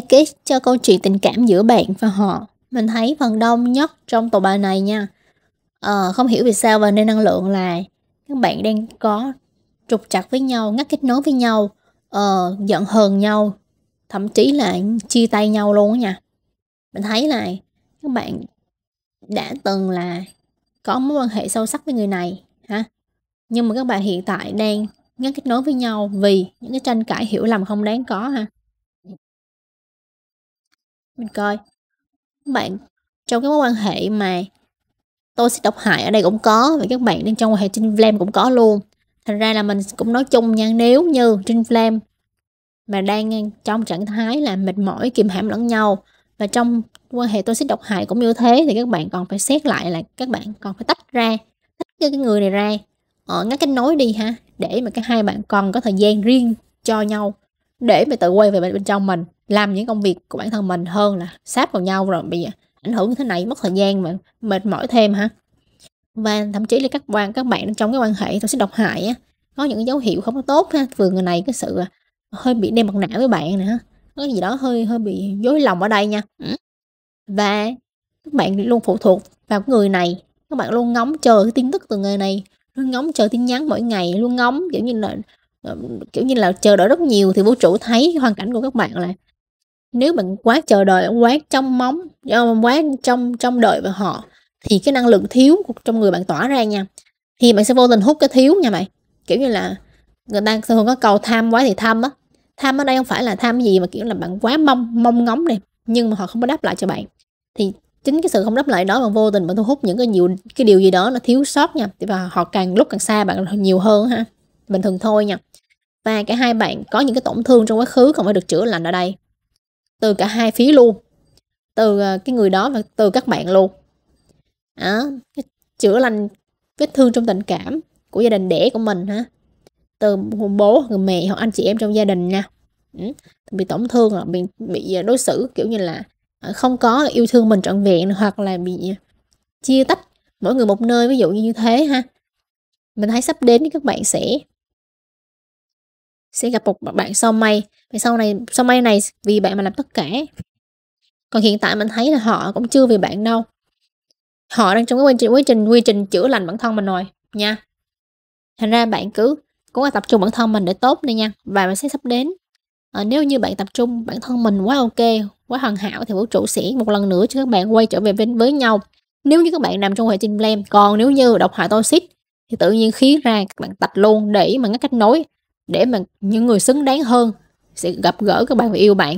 kết cho câu chuyện tình cảm giữa bạn và họ. Mình thấy phần đông nhất trong tổ bài này nha. À, không hiểu vì sao và nên năng lượng là các bạn đang có trục chặt với nhau, ngắt kết nối với nhau, uh, giận hờn nhau, thậm chí là chia tay nhau luôn á nha. Mình thấy là các bạn đã từng là có mối quan hệ sâu sắc với người này hả? Nhưng mà các bạn hiện tại đang ngắt kết nối với nhau vì những cái tranh cãi hiểu lầm không đáng có ha mình coi bạn trong cái mối quan hệ mà tôi sẽ độc hại ở đây cũng có và các bạn đang trong quan hệ trên flame cũng có luôn thành ra là mình cũng nói chung nha nếu như trên flame mà đang trong trạng thái là mệt mỏi kìm hãm lẫn nhau và trong quan hệ tôi sẽ độc hại cũng như thế thì các bạn còn phải xét lại là các bạn còn phải tách ra tách cái người này ra ngắt kết nối đi ha để mà cái hai bạn còn có thời gian riêng cho nhau để mà tự quay về bên trong mình làm những công việc của bản thân mình hơn là sáp vào nhau rồi bị ảnh hưởng như thế này mất thời gian mà mệt mỏi thêm hả và thậm chí là các bạn các bạn trong cái quan hệ tôi sẽ độc hại á có những dấu hiệu không có tốt ha vừa người này cái sự à, hơi bị đem mặt nạ với bạn nè có gì đó hơi hơi bị dối lòng ở đây nha ừ. và các bạn luôn phụ thuộc vào người này các bạn luôn ngóng chờ cái tin tức từ người này luôn ngóng chờ tin nhắn mỗi ngày luôn ngóng kiểu như là Ờ, kiểu như là chờ đợi rất nhiều thì vũ trụ thấy hoàn cảnh của các bạn là nếu bạn quá chờ đợi quá trong móng ờ, quá trong trong đợi và họ thì cái năng lượng thiếu trong người bạn tỏa ra nha thì bạn sẽ vô tình hút cái thiếu nha mày kiểu như là người ta thường có cầu tham quá thì tham á tham ở đây không phải là tham gì mà kiểu là bạn quá mong mong ngóng này nhưng mà họ không có đáp lại cho bạn thì chính cái sự không đáp lại đó mà vô tình bạn thu hút những cái nhiều cái điều gì đó nó thiếu sót nha và họ càng lúc càng xa bạn nhiều hơn ha bình thường thôi nha và cả hai bạn có những cái tổn thương trong quá khứ không phải được chữa lành ở đây từ cả hai phía luôn từ ờ, cái người đó và từ các bạn luôn à, chữa lành vết thương trong tình cảm của gia đình đẻ của mình ha từ bố người mẹ hoặc anh chị em trong gia đình nha ừ. bị tổn thương là bị bị ờ, đối xử kiểu như là ờ, không có yêu thương mình trọn vẹn hoặc là bị chia tách mỗi người một nơi ví dụ như thế ha mình thấy sắp đến các bạn sẽ sẽ gặp một bạn sau may và sau này sau may này vì bạn mà làm tất cả còn hiện tại mình thấy là họ cũng chưa vì bạn đâu họ đang trong cái quy trình quy trình quy trình chữa lành bản thân mình rồi nha thành ra bạn cứ cố là tập trung bản thân mình để tốt đi nha và mình sẽ sắp đến à, nếu như bạn tập trung bản thân mình quá ok quá hoàn hảo thì vũ trụ sẽ một lần nữa cho các bạn quay trở về bên với nhau nếu như các bạn nằm trong hệ trình blame còn nếu như độc hại toxic thì tự nhiên khí ra các bạn tạch luôn để mà ngắt kết nối để mà những người xứng đáng hơn sẽ gặp gỡ các bạn và yêu bạn